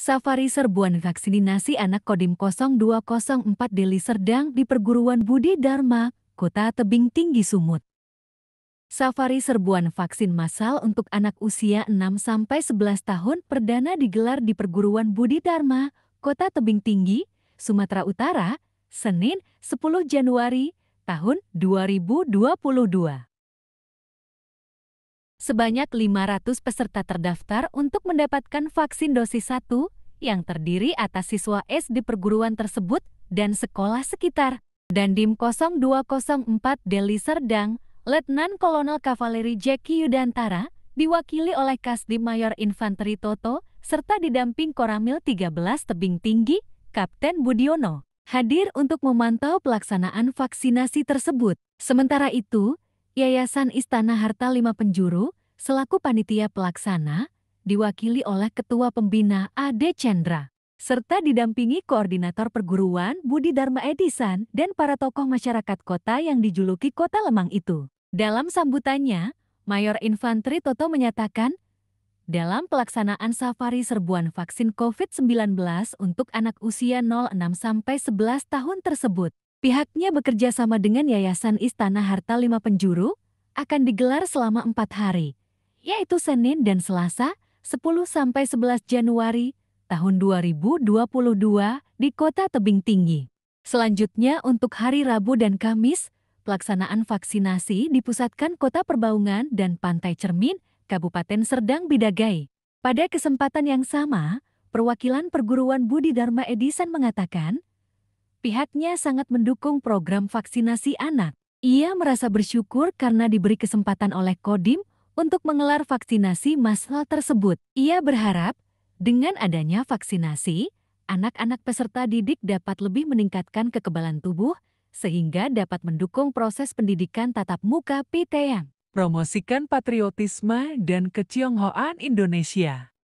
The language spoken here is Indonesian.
Safari Serbuan Vaksinasi Anak Kodim 0204 Deli Serdang di Perguruan Budi Dharma, Kota Tebing Tinggi Sumut. Safari Serbuan Vaksin masal untuk anak usia 6-11 tahun perdana digelar di Perguruan Budi Dharma, Kota Tebing Tinggi, Sumatera Utara, Senin 10 Januari tahun 2022. Sebanyak 500 peserta terdaftar untuk mendapatkan vaksin dosis 1 yang terdiri atas siswa S di perguruan tersebut dan sekolah sekitar. Dan Dim 0204 Deli Serdang, Letnan Kolonel Kavaleri Jackie Yudantara, diwakili oleh Kasdim Mayor Infanteri Toto, serta didamping Koramil 13 Tebing Tinggi, Kapten Budiono, hadir untuk memantau pelaksanaan vaksinasi tersebut. Sementara itu, Yayasan Istana Harta Lima Penjuru, selaku panitia pelaksana, diwakili oleh Ketua Pembina Ade Chandra, serta didampingi Koordinator Perguruan Budi Dharma Edison dan para tokoh masyarakat kota yang dijuluki Kota Lemang itu. Dalam sambutannya, Mayor Infantri Toto menyatakan, dalam pelaksanaan safari serbuan vaksin COVID-19 untuk anak usia 06 11 tahun tersebut, Pihaknya bekerja sama dengan Yayasan Istana Harta Lima Penjuru, akan digelar selama empat hari, yaitu Senin dan Selasa, 10-11 Januari tahun 2022 di Kota Tebing Tinggi. Selanjutnya untuk hari Rabu dan Kamis, pelaksanaan vaksinasi dipusatkan Kota Perbaungan dan Pantai Cermin, Kabupaten Serdang Bidagai. Pada kesempatan yang sama, perwakilan perguruan Budi Dharma Edison mengatakan, Pihaknya sangat mendukung program vaksinasi anak. Ia merasa bersyukur karena diberi kesempatan oleh Kodim untuk mengelar vaksinasi massal tersebut. Ia berharap dengan adanya vaksinasi, anak-anak peserta didik dapat lebih meningkatkan kekebalan tubuh sehingga dapat mendukung proses pendidikan tatap muka PTM. Promosikan patriotisme dan kecionghoan Indonesia.